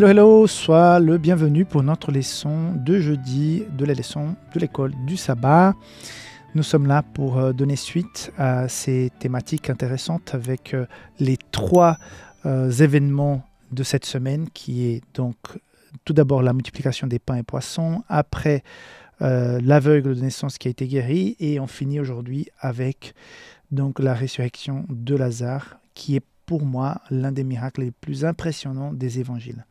Hello, hello, sois le bienvenu pour notre leçon de jeudi de la leçon de l'école du sabbat. Nous sommes là pour euh, donner suite à ces thématiques intéressantes avec euh, les trois euh, événements de cette semaine qui est donc tout d'abord la multiplication des pains et poissons, après l'aveugle de naissance qui a été guéri et on finit aujourd'hui avec donc la résurrection de Lazare qui est pour moi l'un des miracles les plus impressionnants des évangiles.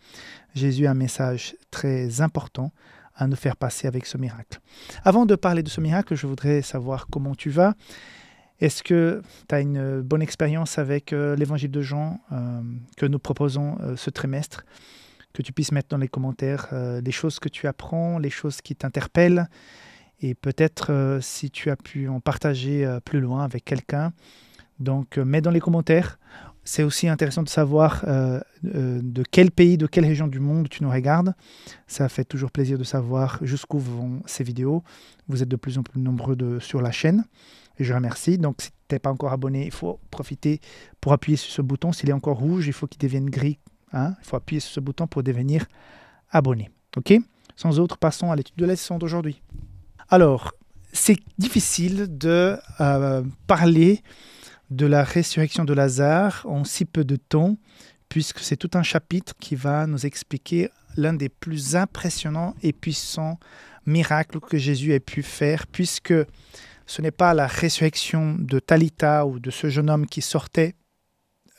Jésus a un message très important à nous faire passer avec ce miracle. Avant de parler de ce miracle, je voudrais savoir comment tu vas. Est-ce que tu as une bonne expérience avec euh, l'évangile de Jean euh, que nous proposons euh, ce trimestre Que tu puisses mettre dans les commentaires les choses que tu apprends, les choses qui t'interpellent, et peut-être si tu as pu en partager plus loin avec quelqu'un. Donc mets dans les commentaires c'est aussi intéressant de savoir euh, euh, de quel pays, de quelle région du monde tu nous regardes. Ça fait toujours plaisir de savoir jusqu'où vont ces vidéos. Vous êtes de plus en plus nombreux sur la chaîne. Et je remercie. Donc, si tu n'es pas encore abonné, il faut profiter pour appuyer sur ce bouton. S'il est encore rouge, il faut qu'il devienne gris. Hein. il faut appuyer sur ce bouton pour devenir abonné. OK Sans autre, passons à l'étude de la leçon d'aujourd'hui. Alors, c'est difficile de euh, parler de la résurrection de Lazare en si peu de temps, puisque c'est tout un chapitre qui va nous expliquer l'un des plus impressionnants et puissants miracles que Jésus ait pu faire, puisque ce n'est pas la résurrection de Talita ou de ce jeune homme qui sortait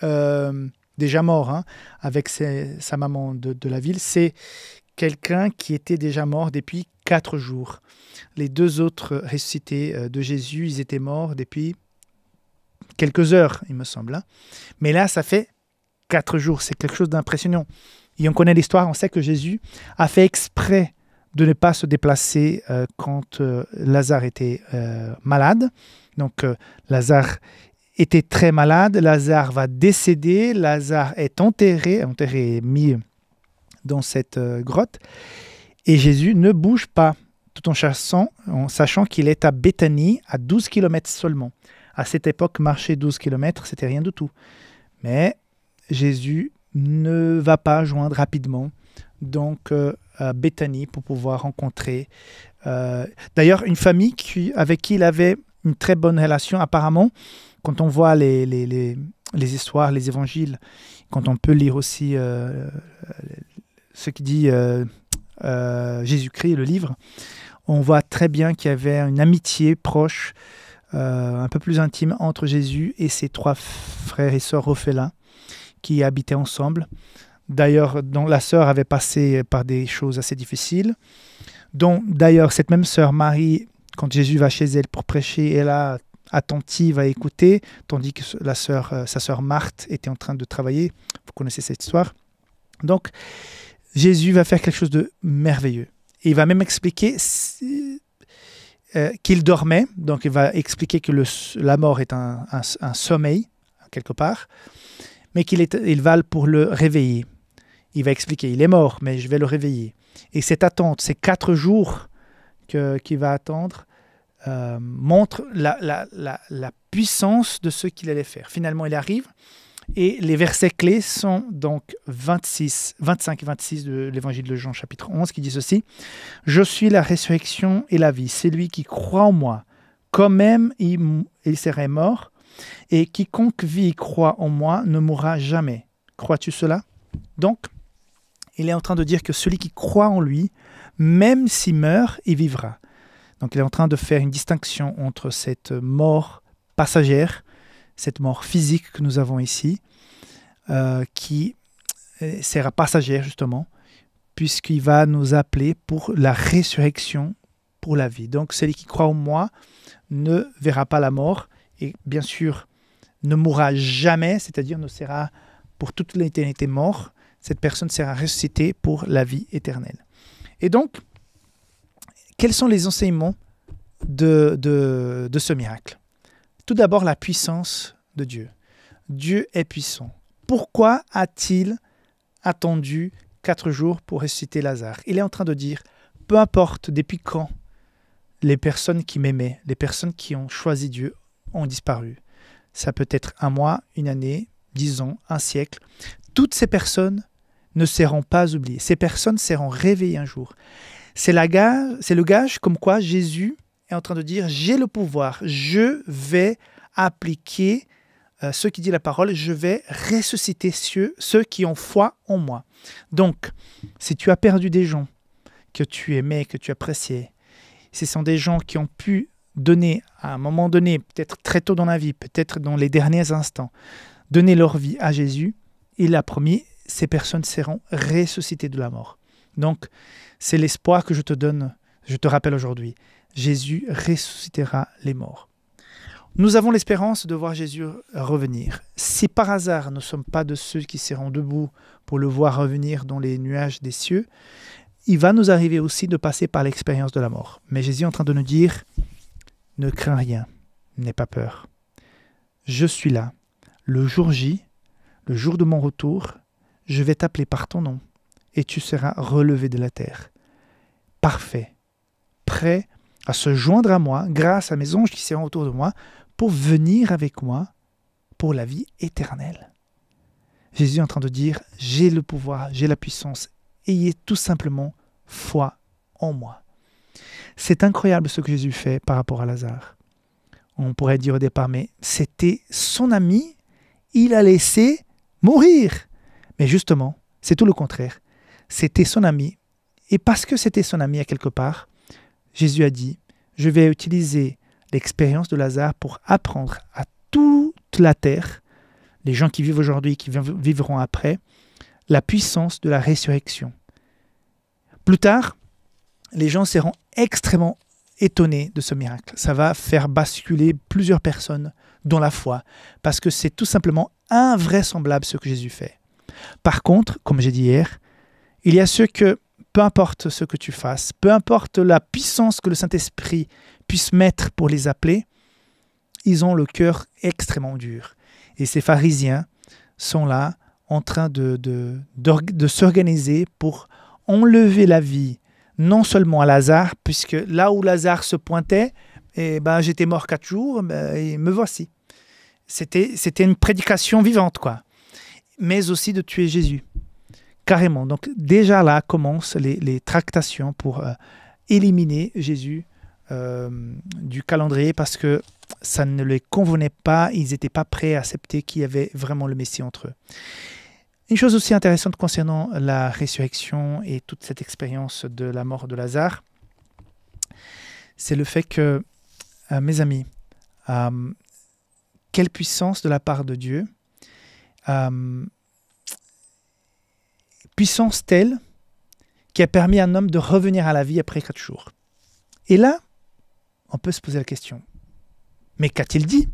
euh, déjà mort hein, avec sa maman de, de la ville, c'est quelqu'un qui était déjà mort depuis quatre jours. Les deux autres ressuscités euh, de Jésus, ils étaient morts depuis quelques heures, il me semble. Hein. Mais là, ça fait quatre jours. C'est quelque chose d'impressionnant. Et on connaît l'histoire, on sait que Jésus a fait exprès de ne pas se déplacer euh, quand euh, Lazare était euh, malade. Donc Lazare était très malade, Lazare va décéder, Lazare est enterré, enterré mis dans cette grotte. Et Jésus ne bouge pas, tout en, chassant, en sachant qu'il est à Béthanie, à 12 km seulement. À cette époque, marcher 12 km, c'était rien du tout. Mais Jésus ne va pas joindre rapidement donc euh, à Béthanie pour pouvoir rencontrer euh, d'ailleurs une famille avec qui il avait une très bonne relation apparemment quand on voit les, les, histoires les évangiles quand on peut lire aussi euh, ce qui dit Jésus-Christ le livre on voit très bien qu'il y avait une amitié proche euh, un peu plus intime entre Jésus et ses trois frères et sœurs Ophéla qui habitaient ensemble. D'ailleurs, dont la sœur avait passé par des choses assez difficiles, dont d'ailleurs cette même sœur Marie, quand Jésus va chez elle pour prêcher, elle est attentive à écouter, tandis que la sœur, euh, sa sœur Marthe était en train de travailler. Vous connaissez cette histoire. Donc, Jésus va faire quelque chose de merveilleux. Et il va même expliquer euh, qu'il dormait, donc il va expliquer que la mort est un, un, sommeil, quelque part, mais qu'il il va pour le réveiller. Il va expliquer, il est mort, mais je vais le réveiller. Et cette attente, ces quatre jours qu'il va attendre, euh, montre la, la, la, puissance de ce qu'il allait faire. Finalement, il arrive, et les versets clés sont donc 26, 25 et 26 de l'évangile de Jean chapitre 11 qui dit ceci. Je suis la résurrection et la vie. Celui qui croit en moi, quand même il, il serait mort, et quiconque vit et croit en moi ne mourra jamais. Crois-tu cela Donc, il est en train de dire que celui qui croit en lui, même s'il meurt, il vivra. Donc il est en train de faire une distinction entre cette mort passagère cette mort physique que nous avons ici, euh, qui euh, sera passagère justement, puisqu'il va nous appeler pour la résurrection, pour la vie. Donc celui qui croit en moi ne verra pas la mort, et bien sûr ne mourra jamais, c'est-à-dire ne sera pour toute l'éternité mort, cette personne sera ressuscitée pour la vie éternelle. Et donc, quels sont les enseignements de, de ce miracle tout d'abord, la puissance de Dieu. Dieu est puissant. Pourquoi a-t-il attendu quatre jours pour ressusciter Lazare Il est en train de dire, peu importe depuis quand les personnes qui m'aimaient, les personnes qui ont choisi Dieu, ont disparu. Ça peut être un mois, une année, dix ans, un siècle. Toutes ces personnes ne seront pas oubliées. Ces personnes seront réveillées un jour. C'est le gage comme quoi Jésus est en train de dire, j'ai le pouvoir, je vais appliquer euh, ce qui dit la parole, je vais ressusciter ceux, ceux qui ont foi en moi. Donc, si tu as perdu des gens que tu aimais, que tu appréciais, ce sont des gens qui ont pu donner à un moment donné, peut-être très tôt dans la vie, peut-être dans les derniers instants, donner leur vie à Jésus, il a promis, ces personnes seront ressuscitées de la mort. Donc, c'est l'espoir que je te donne, je te rappelle aujourd'hui. Jésus ressuscitera les morts. Nous avons l'espérance de voir Jésus revenir. Si par hasard nous ne sommes pas de ceux qui seront debout pour le voir revenir dans les nuages des cieux, il va nous arriver aussi de passer par l'expérience de la mort. Mais Jésus est en train de nous dire, ne crains rien, n'aie pas peur. Je suis là. Le jour J, le jour de mon retour, je vais t'appeler par ton nom et tu seras relevé de la terre. Parfait, prêt à se joindre à moi grâce à mes anges qui seront autour de moi pour venir avec moi pour la vie éternelle. Jésus est en train de dire, j'ai le pouvoir, j'ai la puissance, ayez tout simplement foi en moi. C'est incroyable ce que Jésus fait par rapport à Lazare. On pourrait dire au départ, mais c'était son ami, il a laissé mourir. Mais justement, c'est tout le contraire. C'était son ami, et parce que c'était son ami à quelque part, Jésus a dit, je vais utiliser l'expérience de Lazare pour apprendre à toute la terre, les gens qui vivent aujourd'hui et qui vivront après, la puissance de la résurrection. Plus tard, les gens seront extrêmement étonnés de ce miracle. Ça va faire basculer plusieurs personnes dans la foi, parce que c'est tout simplement invraisemblable ce que Jésus fait. Par contre, comme j'ai dit hier, il y a ceux que peu importe ce que tu fasses, peu importe la puissance que le Saint-Esprit puisse mettre pour les appeler, ils ont le cœur extrêmement dur. Et ces pharisiens sont là en train de, de, s'organiser pour enlever la vie, non seulement à Lazare, puisque là où Lazare se pointait, eh ben, j'étais mort quatre jours, ben, et me voici. C'était une prédication vivante, quoi. Mais aussi de tuer Jésus. Carrément. Donc déjà là commencent les, tractations pour euh, éliminer Jésus euh, du calendrier parce que ça ne les convenait pas, ils n'étaient pas prêts à accepter qu'il y avait vraiment le Messie entre eux. Une chose aussi intéressante concernant la résurrection et toute cette expérience de la mort de Lazare, c'est le fait que, euh, mes amis, quelle puissance de la part de Dieu puissance telle qui a permis à un homme de revenir à la vie après quatre jours. Et là, on peut se poser la question, mais qu'a-t-il dit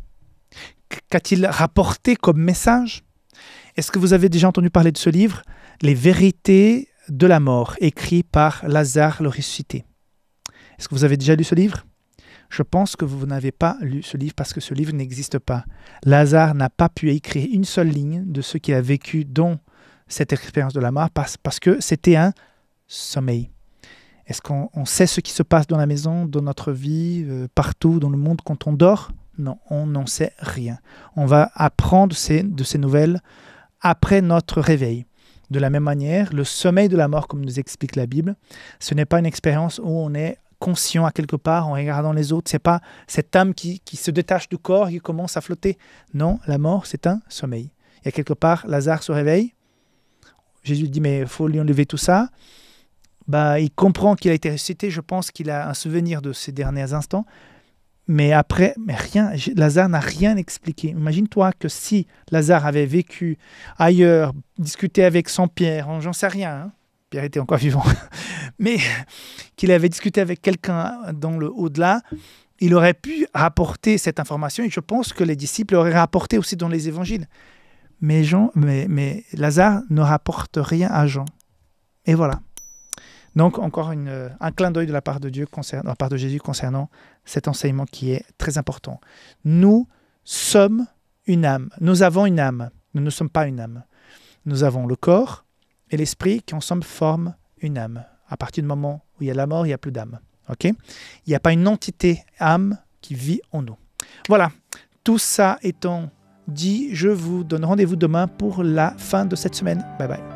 Qu'a-t-il rapporté comme message Est-ce que vous avez déjà entendu parler de ce livre, Les vérités de la mort, écrit par Lazare le ressuscité Est-ce que vous avez déjà lu ce livre je pense que vous n'avez pas lu ce livre parce que ce livre n'existe pas. Lazare n'a pas pu écrire une seule ligne de ce qu'il a vécu dont cette expérience de la mort parce, parce que c'était un sommeil. Est-ce qu'on sait ce qui se passe dans la maison, dans notre vie, euh, partout dans le monde quand on dort Non, on n'en sait rien. On va apprendre ces, de ces nouvelles après notre réveil. De la même manière, le sommeil de la mort, comme nous explique la Bible, ce n'est pas une expérience où on est conscient à quelque part en regardant les autres. C'est pas cette âme qui, qui se détache du corps et qui commence à flotter. Non, la mort, c'est un sommeil. Et quelque part, Lazare se réveille, Jésus dit, mais il faut lui enlever tout ça. Bah, il comprend qu'il a été ressuscité, je pense qu'il a un souvenir de ces derniers instants. Mais après, mais rien, Lazare n'a rien expliqué. Imagine-toi que si Lazare avait vécu ailleurs, discuté avec son Pierre, hein, j'en sais rien, hein. Pierre était encore vivant, mais qu'il avait discuté avec quelqu'un dans le au-delà, il aurait pu rapporter cette information et je pense que les disciples auraient rapporté aussi dans les évangiles mais, Jean, mais, mais Lazare ne rapporte rien à Jean. Et voilà. Donc encore un clin d'œil de la part de Dieu concernant, la part de Jésus concernant cet enseignement qui est très important. Nous sommes une âme. Nous avons une âme. Nous ne sommes pas une âme. Nous avons le corps et l'esprit qui ensemble forment une âme. À partir du moment où il y a la mort, il n'y a plus d'âme. Ok Il n'y a pas une entité âme qui vit en nous. Voilà. Tout ça étant Dis, je vous donne rendez-vous demain pour la fin de cette semaine. Bye bye.